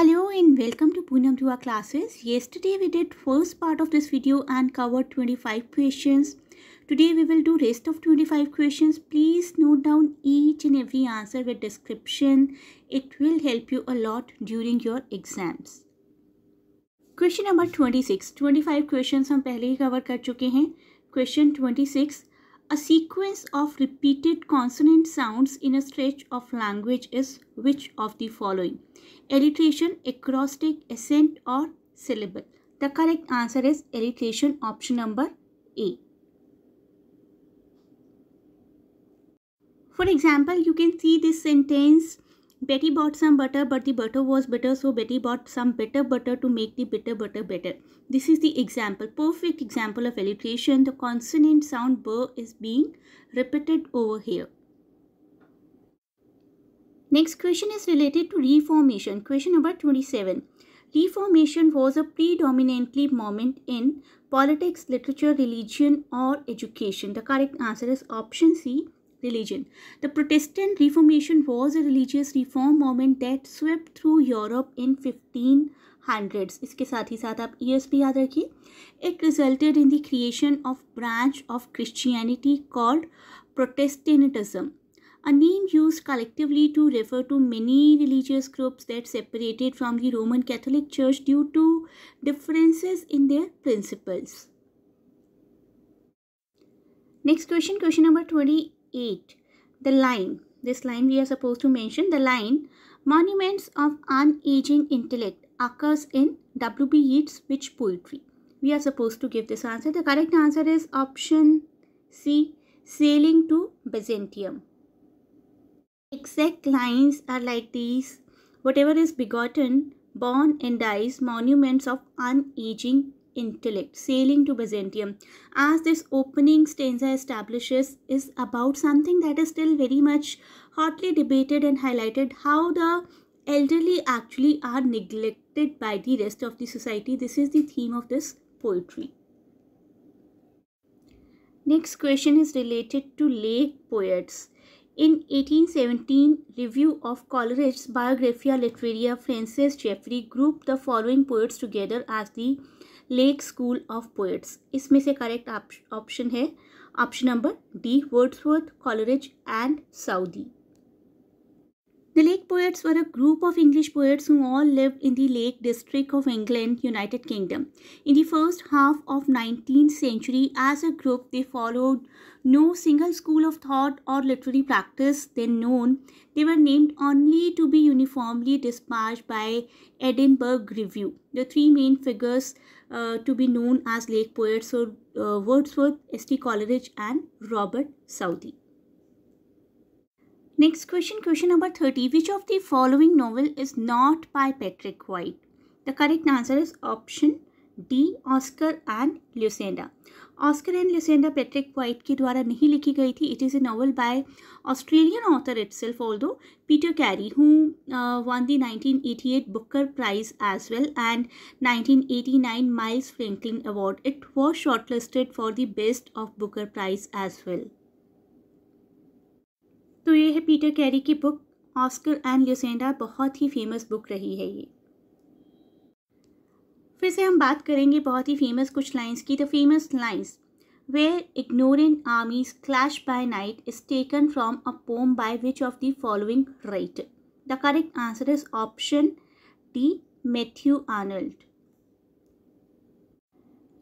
Hello and welcome to Poonam to our classes. Yesterday we did first part of this video and covered 25 questions. Today we will do rest of 25 questions. Please note down each and every answer with description. It will help you a lot during your exams. Question number 26. 25 questions हम पहले ही cover कर चुके हैं question 26 A sequence of repeated consonant sounds in a stretch of language is which of the following? Alliteration, acrostic, accent or syllable. The correct answer is alliteration option number A. For example, you can see this sentence Betty bought some butter, but the butter was bitter, so Betty bought some bitter butter to make the bitter butter better. This is the example, perfect example of alliteration. The consonant sound bur is being repeated over here. Next question is related to reformation. Question number 27. Reformation was a predominantly moment in politics, literature, religion or education. The correct answer is option C religion. The Protestant Reformation was a religious reform movement that swept through Europe in 1500s. इसके साथ ही साथ आप years भी याद रखिए It resulted in the creation of branch of Christianity called Protestantism, a name used collectively to refer to many religious groups that separated from the Roman Catholic Church due to differences in their principles. Next question, question number 20 8. The line. This line we are supposed to mention. The line Monuments of Unaging Intellect occurs in W.B. Yeats' Which Poetry? We are supposed to give this answer. The correct answer is option C. Sailing to Byzantium. Exact lines are like these. Whatever is begotten, born and dies, monuments of unaging intellect, sailing to Byzantium. As this opening stanza establishes, is about something that is still very much hotly debated and highlighted how the elderly actually are neglected by the rest of the society. This is the theme of this poetry. Next question is related to lay poets. In 1817 review of Coleridge's Biographia Literaria, Francis Jeffrey grouped the following poets together as the lake school of poets इसमें से correct option है option number D Wordsworth, Coleridge and Southey The Lake Poets were a group of English poets who all lived in the Lake District of England, United Kingdom. In the first half of 19th century, as a group, they followed no single school of thought or literary practice then known. They were named only to be uniformly disparaged by Edinburgh Review. The three main figures uh, to be known as lake poets so uh, wordsworth st coleridge and robert southey next question question number 30 which of the following novel is not by patrick white the correct answer is option D Oscar and Lucinda Oscar and Lucinda Patrick White के द्वारा नहीं लिखी गई थी it is a novel by Australian author itself although Peter Carey who won the 1988 Booker Prize as well and 1989 Miles Franklin Award it was shortlisted for the best of Booker Prize as well तो ये है Peter Carey की book Oscar and Lucinda बहुत ही famous book रही है ये में से हम बात करेंगे बहुत ही फेमस कुछ लाइंस की the famous lines where ignorant armies clash by night is taken from a poem by which of the following writer the correct answer is option D Matthew Arnold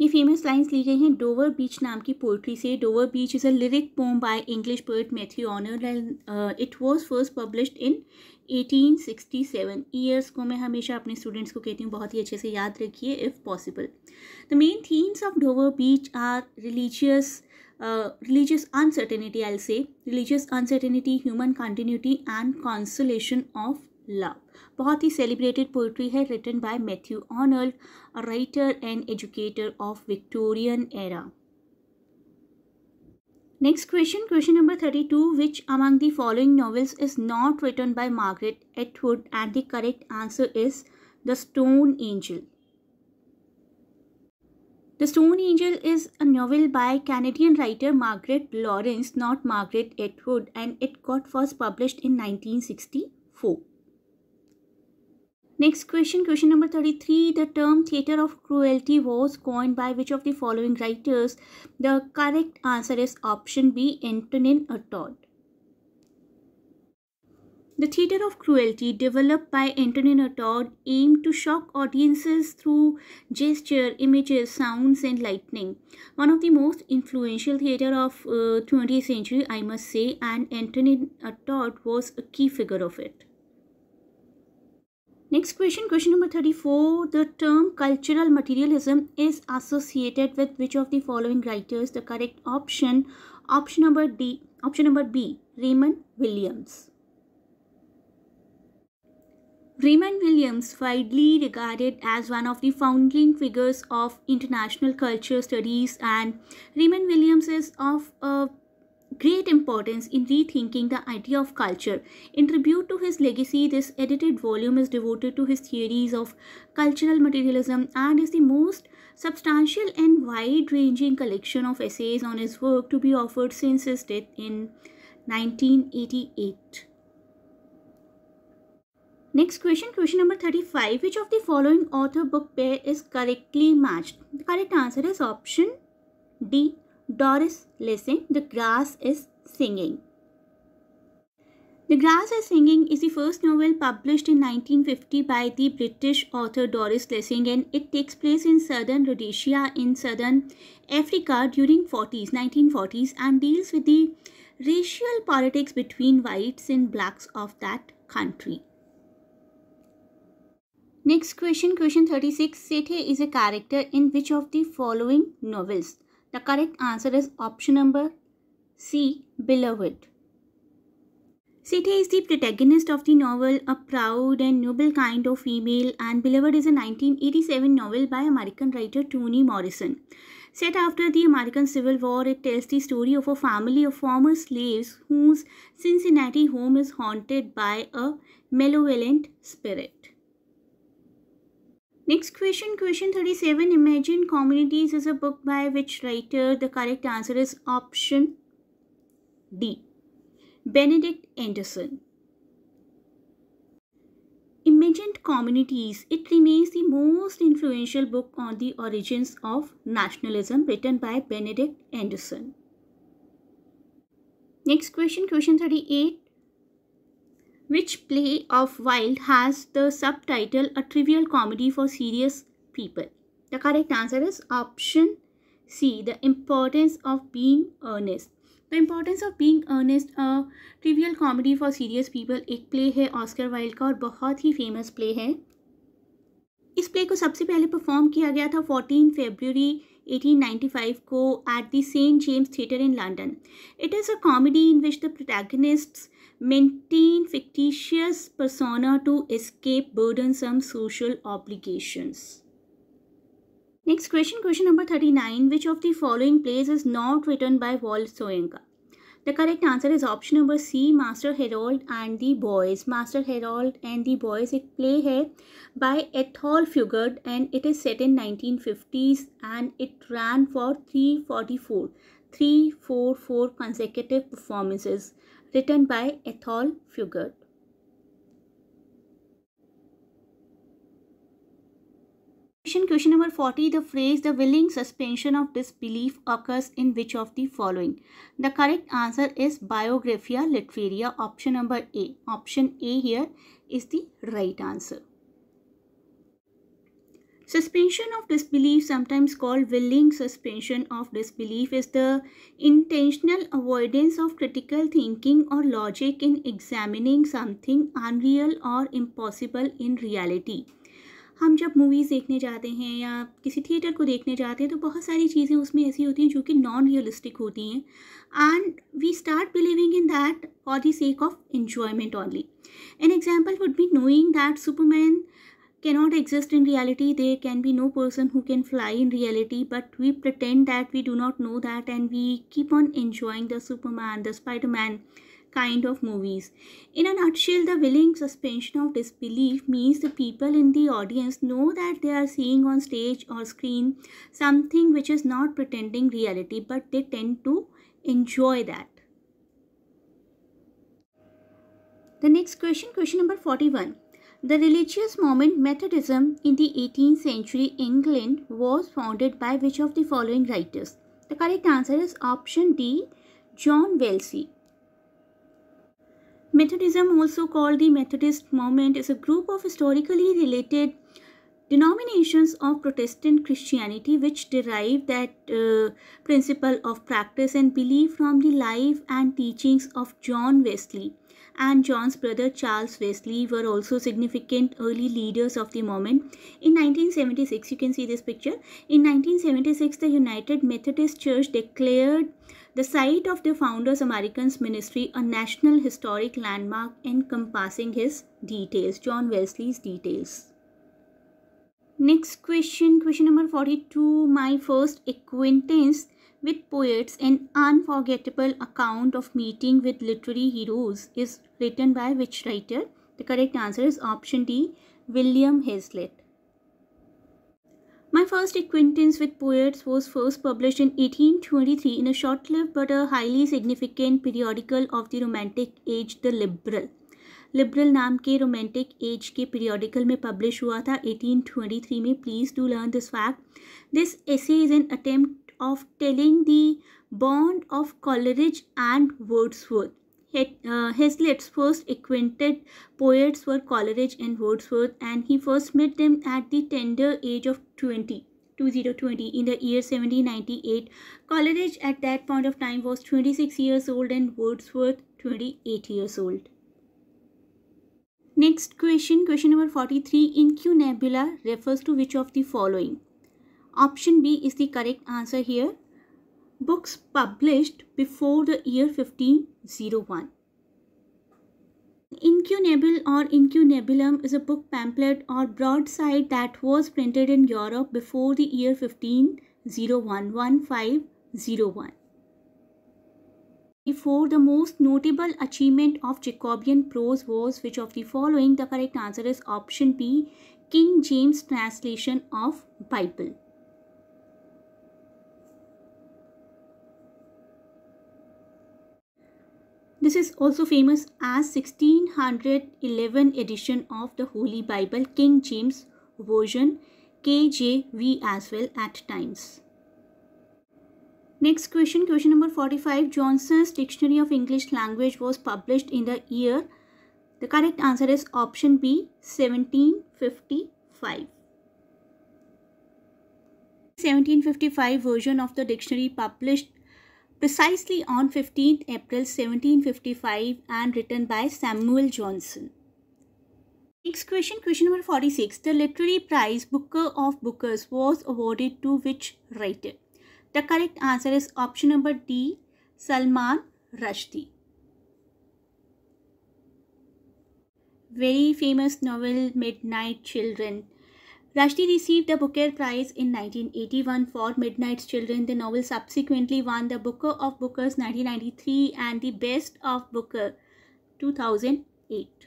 ये फेमस लाइंस ली गई हैं Dover Beach नाम की poetry से Dover Beach is a lyric poem by English poet Matthew Arnold and it was first published in 1867 years को मैं हमेशा अपने स्टूडेंट्स को कहती हूँ बहुत ही अच्छे से याद रखिए if possible the main themes of Dover Beach are religious religious uncertainty एल से religious uncertainty human continuity and consolation of love बहुत ही सेलिब्रेटेड पोइट्री है written by Matthew Arnold a writer and educator of Victorian era Next question, question number 32. Which among the following novels is not written by Margaret Atwood? And the correct answer is The Stone Angel. The Stone Angel is a novel by Canadian writer Margaret Lawrence, not Margaret Atwood, and it got first published in 1964. Next question, question number 33. The term theater of cruelty was coined by which of the following writers? The correct answer is option B, Antonin Artaud. The theater of cruelty, developed by Antonin Artaud, aimed to shock audiences through gesture, images, sounds, and lightning. One of the most influential theater of uh, 20th century, I must say, and Antonin Artaud was a key figure of it. Next question, question number 34. The term cultural materialism is associated with which of the following writers? The correct option, option number D, option number B, Raymond Williams. Raymond Williams, widely regarded as one of the founding figures of international culture studies and Raymond Williams is of a great importance in rethinking the idea of culture. In tribute to his legacy, this edited volume is devoted to his theories of cultural materialism and is the most substantial and wide ranging collection of essays on his work to be offered since his death in 1988. Next question, question number 35. Which of the following author book pair is correctly matched? The correct answer is option D Doris Lessing, The Grass is Singing. The Grass is Singing is the first novel published in 1950 by the British author Doris Lessing and it takes place in southern Rhodesia in southern Africa during 40s, 1940s and deals with the racial politics between whites and blacks of that country. Next question, question 36. Sethe is a character in which of the following novels? The correct answer is option number C. Beloved. Sita is the protagonist of the novel A Proud and Noble Kind of Female and Beloved is a 1987 novel by American writer Toni Morrison. Set after the American Civil War, it tells the story of a family of former slaves whose Cincinnati home is haunted by a malevolent spirit. Next question, question 37. Imagine Communities is a book by which writer? The correct answer is option D. Benedict Anderson. Imagine Communities. It remains the most influential book on the origins of nationalism written by Benedict Anderson. Next question, question 38. which play of wild has the subtitle A Trivial Comedy for Serious People? The correct answer is option C. The importance of being earnest. the importance of being earnest a trivial comedy for serious people ek play hai oscar wilde ka aur bahut hi famous play hai इस play को सबसे पहले perform किया गया था 14 फरवरी 1895 को at the Saint James theatre in London it is a comedy in which the protagonists maintain fictitious persona to escape burdensome social obligations. Next question, question number 39. Which of the following plays is not written by Walt Volsoyenka? The correct answer is option number C, Master Herald and the Boys. Master Herald and the Boys, a play hai by Ethol Fugard and it is set in 1950s and it ran for 344, 344 consecutive performances written by Ethel Fugard. Question number 40. The phrase the willing suspension of disbelief occurs in which of the following? The correct answer is Biographia Literaria option number A. Option A here is the right answer. Suspension of disbelief, sometimes called willing suspension of disbelief, is the intentional avoidance of critical thinking or logic in examining something unreal or impossible in reality. हम जब movies देखने जाते हैं या किसी theatre को देखने जाते हैं तो बहुत सारी चीज़ें उसमें ऐसी होती हैं जो कि नॉन रियलिस्टिक होती हैं and we start believing in that for the sake of enjoyment only an example would be knowing that Superman cannot exist in reality. There can be no person who can fly in reality, but we pretend that we do not know that and we keep on enjoying the Superman, the Spider Man kind of movies. In a nutshell, the willing suspension of disbelief means the people in the audience know that they are seeing on stage or screen something which is not pretending reality, but they tend to enjoy that. The next question, question number 41. The religious movement Methodism in the 18th century England was founded by which of the following writers? The correct answer is option D, John Wellesley. Methodism, also called the Methodist movement, is a group of historically related denominations of Protestant Christianity which derive that uh, principle of practice and belief from the life and teachings of John Wesley and John's brother Charles Wesley were also significant early leaders of the movement. In 1976, you can see this picture. In 1976, the United Methodist Church declared the site of the Founders Americans Ministry a national historic landmark encompassing his details, John Wesley's details. Next question, question number 42. My first acquaintance with poets, an unforgettable account of meeting with literary heroes is written by which writer? The correct answer is option D, William Hazlitt. My first acquaintance with poets was first published in 1823 in a short-lived but a highly significant periodical of the Romantic Age, The Liberal. Liberal नाम के Romantic Age के periodical में publish हुआ था 1823 में please do learn this fact this essay is an attempt of telling the bond of Coleridge and Wordsworth. Uh, Hazlitt's first acquainted poets were Coleridge and Wordsworth and he first met them at the tender age of 20. 2020 in the year 1798. Coleridge at that point of time was 26 years old and Wordsworth 28 years old. Next question, question number 43 in Q Nebula refers to which of the following? Option B is the correct answer here. Books published before the year 1501. Incunable or Incunabulum is a book pamphlet or broadside that was printed in Europe before the year 1501 1501. Before the most notable achievement of Jacobean prose was which of the following? The correct answer is option B, King James translation of Bible. This is also famous as 1611 edition of the Holy Bible King James Version KJV as well at times. Next question, question number 45. Johnson's Dictionary of English Language was published in the year. The correct answer is option B 1755. 1755 version of the dictionary published precisely on 15 April 1755 and written by Samuel Johnson. Next question, question number 46. The literary prize Booker of Bookers was awarded to which writer? The correct answer is option number D, Salman Rushdie. Very famous novel Midnight Children Rushdie received the Booker Prize in 1981 for Midnight's Children. The novel subsequently won the Booker of Bookers 1993 and the Best of Booker 2008.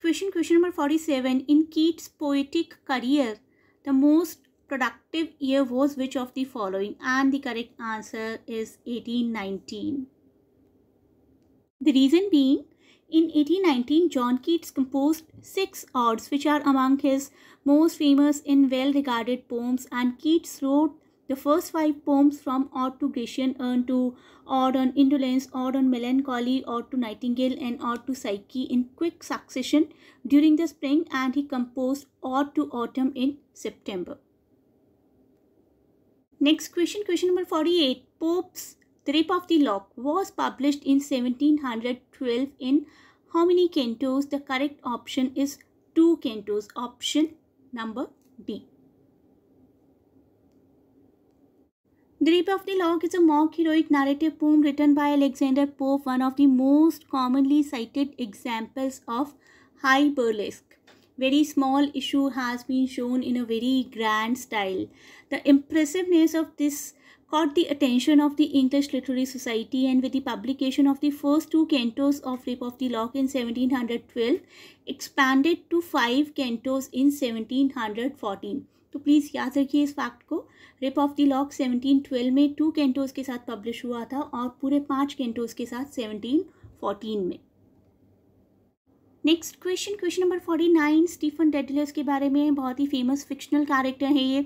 Question question number 47 in Keats poetic career the most productive year was which of the following and the correct answer is 1819 the reason being in 1819, John Keats composed six odes, which are among his most famous and well-regarded poems, and Keats wrote the first five poems from Ode to Grecian Urn to Ode on Indolence, Ode on Melancholy, Ode to Nightingale and Ode to Psyche in quick succession during the spring and he composed Ode to Autumn in September. Next question, question number 48. Pope's Trip of the Lock was published in 1712 in how many cantos? The correct option is 2 cantos, option number D. The Rape of the Lock is a mock heroic narrative poem written by Alexander Pope, one of the most commonly cited examples of high burlesque. Very small issue has been shown in a very grand style. The impressiveness of this caught the attention of the English literary society and with the publication of the first two cantos of Rape of the Lock in 1712 expanded to five cantos in 1714 तो please याद रखिए इस fact को rip off the lock 1712 में to cantos के साथ publish हुआ था और पूरे पांच कैंटोज के साथ 1714 में next question question number forty nine Stephen Dedalus के बारे में बहुत ही फेमस फिक्शनल कैरेक्टर है ये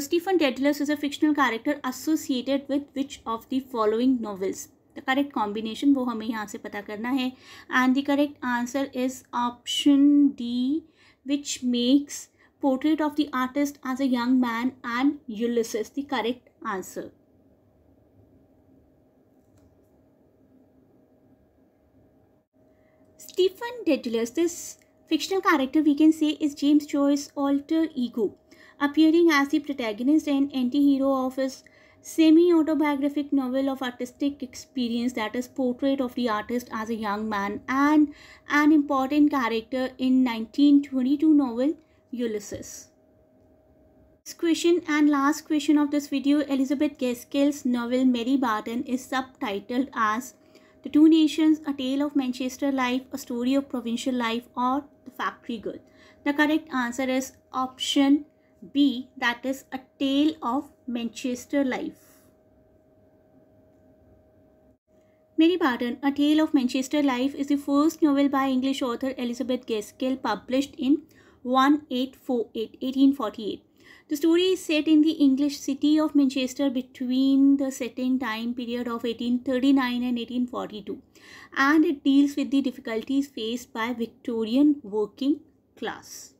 Stephen Dedalus is a fictional character associated with which of the following novels the correct combination वो हमें यहाँ से पता करना है and the correct answer is option D which makes Portrait of the Artist as a Young Man and Ulysses the correct answer Stephen Dedalus, this fictional character we can say is James Joyce's alter ego, appearing as the protagonist and anti-hero of his semi-autobiographic novel of artistic experience that is portrait of the artist as a young man and an important character in 1922 novel Ulysses. This question and last question of this video Elizabeth Gaskell's novel Mary Barton is subtitled as the Two Nations, A Tale of Manchester Life, A Story of Provincial Life, or The Factory Girl? The correct answer is option B, that is A Tale of Manchester Life. Mary Barton, A Tale of Manchester Life is the first novel by English author Elizabeth Gaskell published in 1848, 1848. The story is set in the English city of Manchester between the setting time period of 1839 and 1842 and it deals with the difficulties faced by Victorian working class.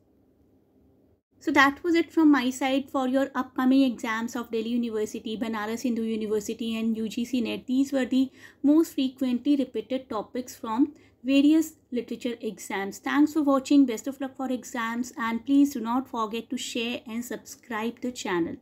So that was it from my side for your upcoming exams of Delhi University, Banaras Hindu University and UGC NET. These were the most frequently repeated topics from various literature exams. Thanks for watching. Best of luck for exams and please do not forget to share and subscribe the channel.